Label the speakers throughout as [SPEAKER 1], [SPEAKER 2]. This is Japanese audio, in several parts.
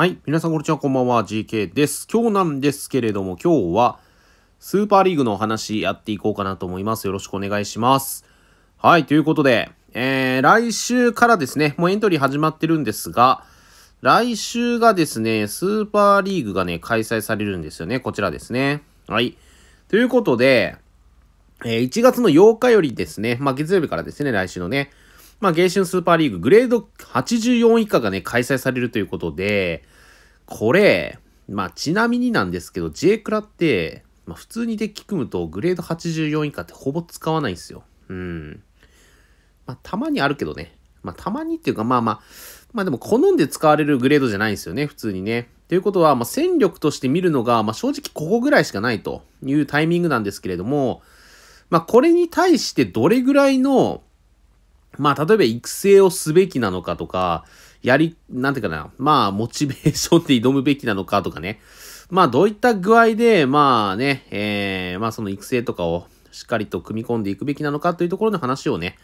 [SPEAKER 1] はい。皆さん、こんにちは。こんばんは。GK です。今日なんですけれども、今日は、スーパーリーグのお話やっていこうかなと思います。よろしくお願いします。はい。ということで、えー、来週からですね、もうエントリー始まってるんですが、来週がですね、スーパーリーグがね、開催されるんですよね。こちらですね。はい。ということで、えー、1月の8日よりですね、まあ、月曜日からですね、来週のね、まあ、芸春スーパーリーグ、グレード84以下がね、開催されるということで、これ、まあ、ちなみになんですけど、J クラって、まあ、普通にデッキ組むと、グレード84以下ってほぼ使わないんですよ。うん。まあ、たまにあるけどね。まあ、たまにっていうか、まあまあ、まあでも好んで使われるグレードじゃないんですよね、普通にね。ということは、まあ、戦力として見るのが、まあ、正直ここぐらいしかないというタイミングなんですけれども、まあ、これに対してどれぐらいのまあ、例えば育成をすべきなのかとか、やり、なんていうかな、まあ、モチベーションで挑むべきなのかとかね。まあ、どういった具合で、まあね、えー、まあ、その育成とかをしっかりと組み込んでいくべきなのかというところの話をね、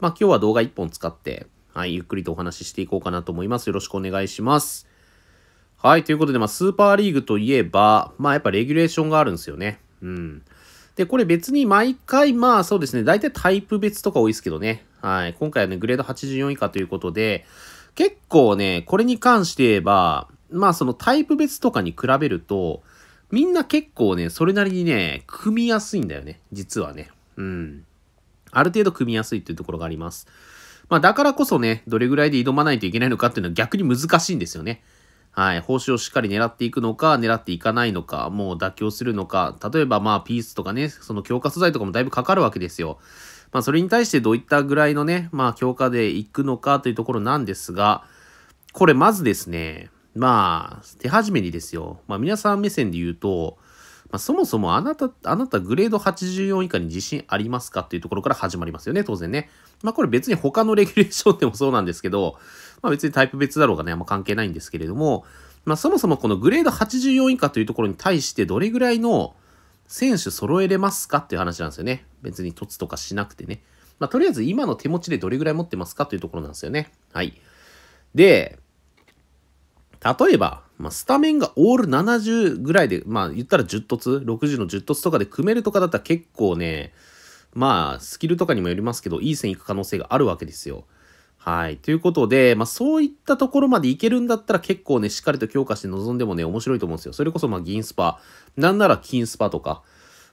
[SPEAKER 1] まあ、今日は動画1本使って、はい、ゆっくりとお話ししていこうかなと思います。よろしくお願いします。はい、ということで、まあ、スーパーリーグといえば、まあ、やっぱレギュレーションがあるんですよね。うん。で、これ別に毎回、まあそうですね、大体タイプ別とか多いですけどね。はい。今回はね、グレード84以下ということで、結構ね、これに関して言えば、まあそのタイプ別とかに比べると、みんな結構ね、それなりにね、組みやすいんだよね。実はね。うん。ある程度組みやすいっていうところがあります。まあだからこそね、どれぐらいで挑まないといけないのかっていうのは逆に難しいんですよね。はい。報酬をしっかり狙っていくのか、狙っていかないのか、もう妥協するのか、例えばまあピースとかね、その強化素材とかもだいぶかかるわけですよ。まあ、それに対してどういったぐらいのね、まあ、強化でいくのかというところなんですが、これまずですね、まあ、手始めにですよ。まあ、皆さん目線で言うと、まあ、そもそもあなた、あなたグレード84以下に自信ありますかっていうところから始まりますよね、当然ね。まあ、これ別に他のレギュレーションでもそうなんですけど、まあ、別にタイプ別だろうがね、あんま関係ないんですけれども、まあ、そもそもこのグレード84以下というところに対してどれぐらいの、選手揃えれますかっていう話なんですよね。別に凸とかしなくてね。まあ、とりあえず今の手持ちでどれぐらい持ってますかというところなんですよね。はい。で、例えば、まあ、スタメンがオール70ぐらいで、まあ、言ったら10凸、60の10凸とかで組めるとかだったら結構ね、まあ、スキルとかにもよりますけど、いい線いく可能性があるわけですよ。はい。ということで、まあそういったところまでいけるんだったら結構ね、しっかりと強化して臨んでもね、面白いと思うんですよ。それこそまあ銀スパ、なんなら金スパとか、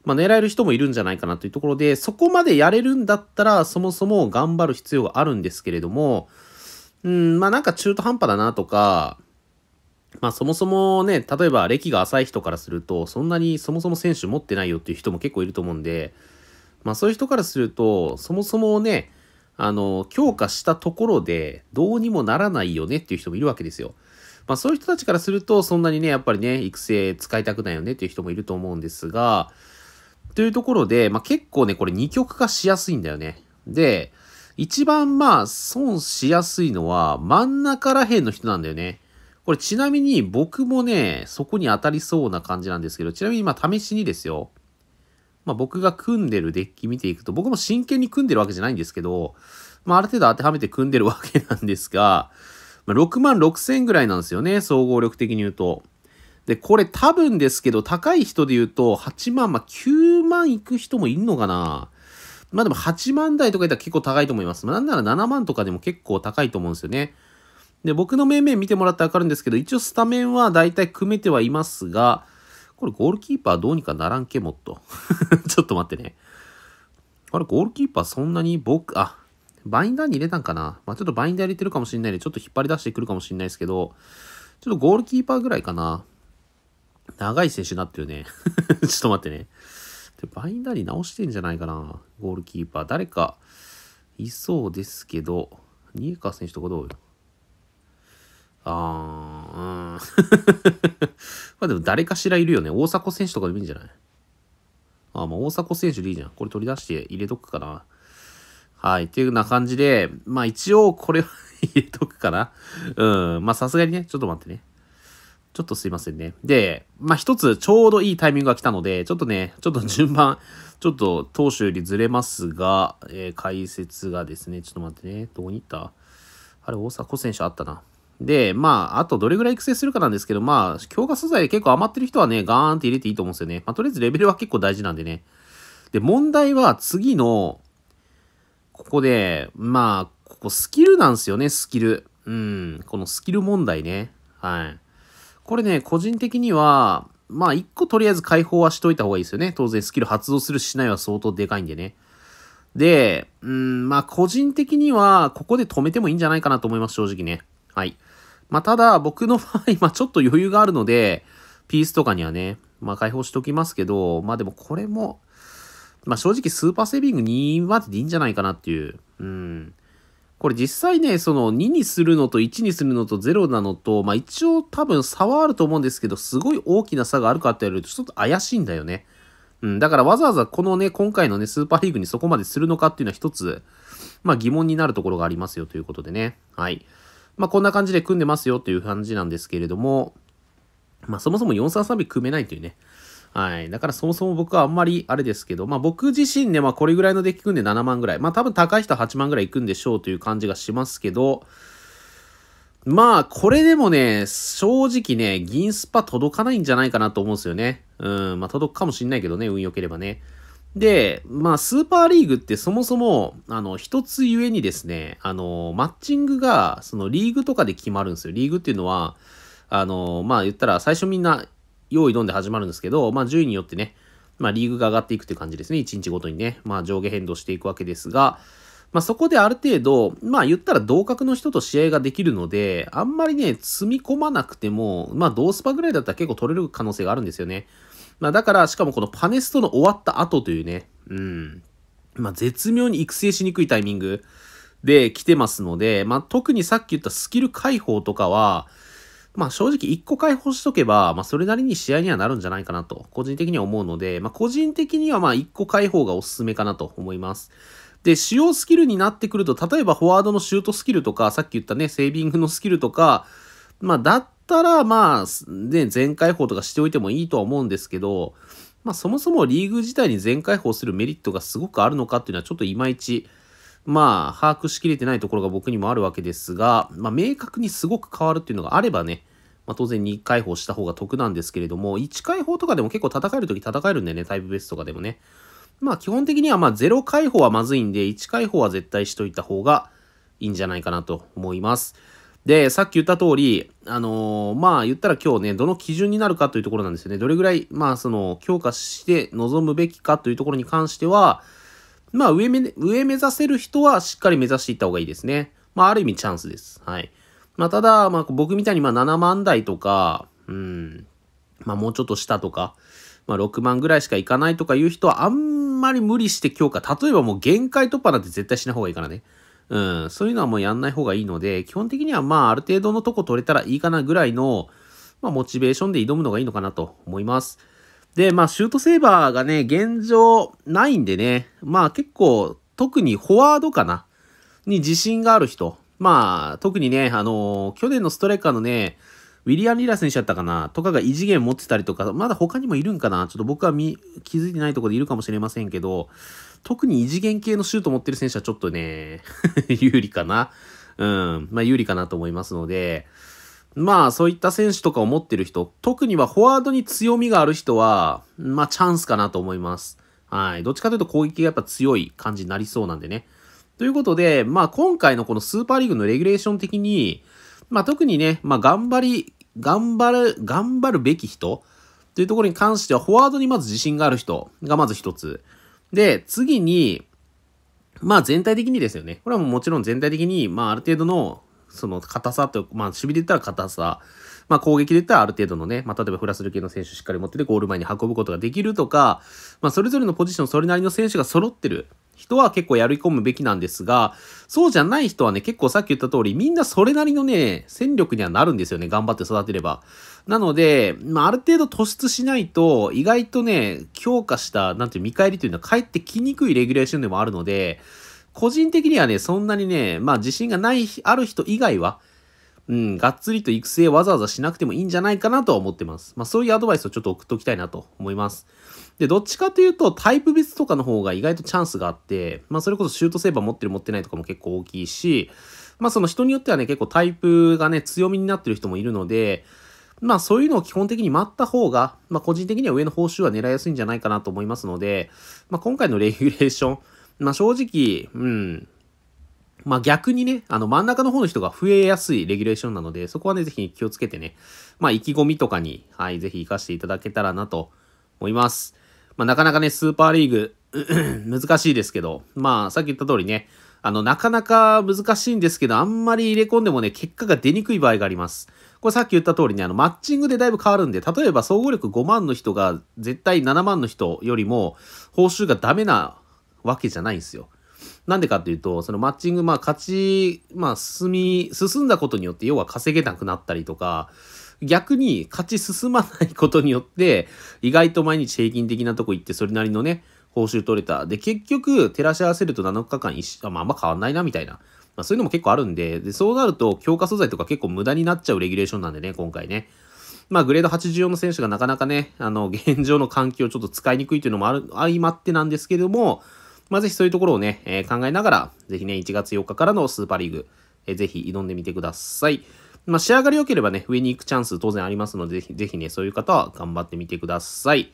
[SPEAKER 1] まあ狙える人もいるんじゃないかなというところで、そこまでやれるんだったら、そもそも頑張る必要があるんですけれども、うん、まあなんか中途半端だなとか、まあそもそもね、例えば歴が浅い人からすると、そんなにそもそも選手持ってないよっていう人も結構いると思うんで、まあそういう人からすると、そもそもね、あの、強化したところでどうにもならないよねっていう人もいるわけですよ。まあそういう人たちからするとそんなにね、やっぱりね、育成使いたくないよねっていう人もいると思うんですが、というところで、まあ結構ね、これ二極化しやすいんだよね。で、一番まあ損しやすいのは真ん中ら辺の人なんだよね。これちなみに僕もね、そこに当たりそうな感じなんですけど、ちなみにまあ試しにですよ。まあ、僕が組んでるデッキ見ていくと、僕も真剣に組んでるわけじゃないんですけど、まあ、ある程度当てはめて組んでるわけなんですが、まあ、6万6000ぐらいなんですよね、総合力的に言うと。で、これ多分ですけど、高い人で言うと、8万、まあ、9万いく人もいんのかなまあでも8万台とか言ったら結構高いと思います。まあ、なんなら7万とかでも結構高いと思うんですよね。で、僕の面々見てもらってわかるんですけど、一応スタメンは大体組めてはいますが、これゴールキーパーどうにかならんけ、もっと。ちょっと待ってね。あれ、ゴールキーパーそんなに僕、あ、バインダーに入れたんかなまあ、ちょっとバインダー入れてるかもしんないで、ちょっと引っ張り出してくるかもしんないですけど、ちょっとゴールキーパーぐらいかな。長い選手になってるね。ちょっと待ってね。バインダーに直してんじゃないかな。ゴールキーパー。誰かいそうですけど、ニエカ選手とかどうよあー、うん。まあでも誰かしらいるよね。大迫選手とかでもいいんじゃないあ、まあ大迫選手でいいじゃん。これ取り出して入れとくかな。はい。っていうような感じで、まあ一応これは 入れとくかな。うん。まあさすがにね、ちょっと待ってね。ちょっとすいませんね。で、まあ一つちょうどいいタイミングが来たので、ちょっとね、ちょっと順番、ちょっと当初よりずれますが、えー、解説がですね、ちょっと待ってね。どこに行ったあれ、大迫選手あったな。で、まあ、あとどれぐらい育成するかなんですけど、まあ、強化素材で結構余ってる人はね、ガーンって入れていいと思うんですよね。まあ、とりあえずレベルは結構大事なんでね。で、問題は次の、ここで、まあ、ここスキルなんですよね、スキル。うん、このスキル問題ね。はい。これね、個人的には、まあ、一個とりあえず解放はしといた方がいいですよね。当然、スキル発動するしないは相当でかいんでね。で、うん、まあ、個人的には、ここで止めてもいいんじゃないかなと思います、正直ね。はい。まあ、ただ、僕の場合、まあ、ちょっと余裕があるので、ピースとかにはね、まあ、解放しときますけど、まあ、でもこれも、まあ、正直スーパーセービング2まででいいんじゃないかなっていう。うん。これ実際ね、その2にするのと1にするのと0なのと、まあ一応多分差はあると思うんですけど、すごい大きな差があるかってやるとちょっと怪しいんだよね。うん、だからわざわざこのね、今回のね、スーパーリーグにそこまでするのかっていうのは一つ、まあ疑問になるところがありますよということでね。はい。まあ、こんな感じで組んでますよっていう感じなんですけれども、まあ、そもそも433日組めないというね。はい。だからそもそも僕はあんまりあれですけど、まあ僕自身ね、まあこれぐらいのデッキ組んで7万ぐらい。まあ多分高い人は8万ぐらいいくんでしょうという感じがしますけど、まあこれでもね、正直ね、銀スパ届かないんじゃないかなと思うんですよね。うん、まあ届くかもしんないけどね、運良ければね。で、まあ、スーパーリーグってそもそも、あの、一つゆえにですね、あの、マッチングが、そのリーグとかで決まるんですよ。リーグっていうのは、あの、まあ、言ったら最初みんな用意どんで始まるんですけど、まあ、順位によってね、まあ、リーグが上がっていくっていう感じですね。1日ごとにね、まあ、上下変動していくわけですが、まあ、そこである程度、まあ、言ったら同格の人と試合ができるので、あんまりね、積み込まなくても、まあ、同スパぐらいだったら結構取れる可能性があるんですよね。まあだから、しかもこのパネストの終わった後というね、うん。まあ絶妙に育成しにくいタイミングで来てますので、まあ特にさっき言ったスキル解放とかは、まあ正直1個解放しとけば、まあそれなりに試合にはなるんじゃないかなと、個人的には思うので、まあ個人的にはまあ1個解放がおすすめかなと思います。で、使用スキルになってくると、例えばフォワードのシュートスキルとか、さっき言ったね、セービングのスキルとか、まあだっったら、まあ、ね、全開放とかしておいてもいいとは思うんですけど、まあそもそもリーグ自体に全開放するメリットがすごくあるのかっていうのはちょっといまいち、まあ把握しきれてないところが僕にもあるわけですが、まあ明確にすごく変わるっていうのがあればね、まあ当然2回放した方が得なんですけれども、1回放とかでも結構戦えるとき戦えるんでね、タイプベストとかでもね。まあ基本的にはまあ0開放はまずいんで、1回放は絶対しといた方がいいんじゃないかなと思います。で、さっき言った通り、あのー、まあ言ったら今日ね、どの基準になるかというところなんですよね。どれぐらい、まあその、強化して臨むべきかというところに関しては、まあ上目、上目指せる人はしっかり目指していった方がいいですね。まあある意味チャンスです。はい。まあただ、まあ僕みたいにまあ7万台とか、うん、まあもうちょっと下とか、まあ6万ぐらいしかいかないとかいう人はあんまり無理して強化。例えばもう限界突破なんて絶対しない方がいいからね。うん、そういうのはもうやんない方がいいので、基本的にはまあある程度のとこ取れたらいいかなぐらいの、まあモチベーションで挑むのがいいのかなと思います。で、まあシュートセーバーがね、現状ないんでね、まあ結構特にフォワードかな、に自信がある人。まあ特にね、あのー、去年のストライカーのね、ウィリアン・リラ選手だったかなとかが異次元持ってたりとか、まだ他にもいるんかなちょっと僕は気づいてないところでいるかもしれませんけど、特に異次元系のシュート持ってる選手はちょっとね、有利かな。うん。まあ、有利かなと思いますので、まあ、そういった選手とかを持ってる人、特にはフォワードに強みがある人は、まあ、チャンスかなと思います。はい。どっちかというと攻撃がやっぱ強い感じになりそうなんでね。ということで、まあ、今回のこのスーパーリーグのレギュレーション的に、まあ、特にね、まあ、頑張り、頑張る、頑張るべき人というところに関しては、フォワードにまず自信がある人がまず一つ。で、次に、まあ全体的にですよね。これはもちろん全体的に、まあある程度の、その硬さと、まあ守備で言ったら硬さ、まあ攻撃で言ったらある程度のね、まあ例えばフラスル系の選手しっかり持っててゴール前に運ぶことができるとか、まあそれぞれのポジションそれなりの選手が揃ってる。人は結構やり込むべきなんですが、そうじゃない人はね、結構さっき言った通り、みんなそれなりのね、戦力にはなるんですよね、頑張って育てれば。なので、まあ、ある程度突出しないと、意外とね、強化した、なんていう見返りというのは、帰ってきにくいレギュレーションでもあるので、個人的にはね、そんなにね、まあ自信がない、ある人以外は、うん、がっつりと育成わざわざしなくてもいいんじゃないかなとは思ってます。まあそういうアドバイスをちょっと送っときたいなと思います。で、どっちかというとタイプ別とかの方が意外とチャンスがあって、まあそれこそシュートセーバー持ってる持ってないとかも結構大きいし、まあその人によってはね、結構タイプがね、強みになってる人もいるので、まあそういうのを基本的に待った方が、まあ個人的には上の報酬は狙いやすいんじゃないかなと思いますので、まあ今回のレギュレーション、まあ正直、うん、まあ逆にね、あの真ん中の方の人が増えやすいレギュレーションなので、そこはね、ぜひ気をつけてね、まあ意気込みとかに、はい、ぜひ活かしていただけたらなと思います。まあ、なかなかね、スーパーリーグ 難しいですけど、まあ、さっき言った通りね、あの、なかなか難しいんですけど、あんまり入れ込んでもね、結果が出にくい場合があります。これさっき言った通りね、あの、マッチングでだいぶ変わるんで、例えば総合力5万の人が絶対7万の人よりも報酬がダメなわけじゃないんですよ。なんでかっていうと、そのマッチング、まあ勝ち、まあ進み、進んだことによって、要は稼げなくなったりとか、逆に勝ち進まないことによって、意外と毎日平均的なとこ行って、それなりのね、報酬取れた。で、結局、照らし合わせると7日間一あ、まあ、あんま変わんないな、みたいな。まあ、そういうのも結構あるんで、で、そうなると、強化素材とか結構無駄になっちゃうレギュレーションなんでね、今回ね。まあ、グレード84の選手がなかなかね、あの、現状の環境をちょっと使いにくいというのもある、相まってなんですけれども、まあ、ぜひそういうところをね、えー、考えながら、ぜひね、1月4日からのスーパーリーグ、えー、ぜひ挑んでみてください。まあ、仕上がり良ければね、上に行くチャンス当然ありますので、ぜひ、ぜひね、そういう方は頑張ってみてください。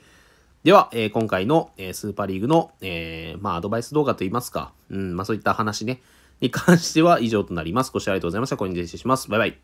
[SPEAKER 1] では、えー、今回の、えー、スーパーリーグの、えー、まあ、アドバイス動画といいますか、うん、まあ、そういった話ね、に関しては以上となります。ご視聴ありがとうございました。これに停止します。バイバイ。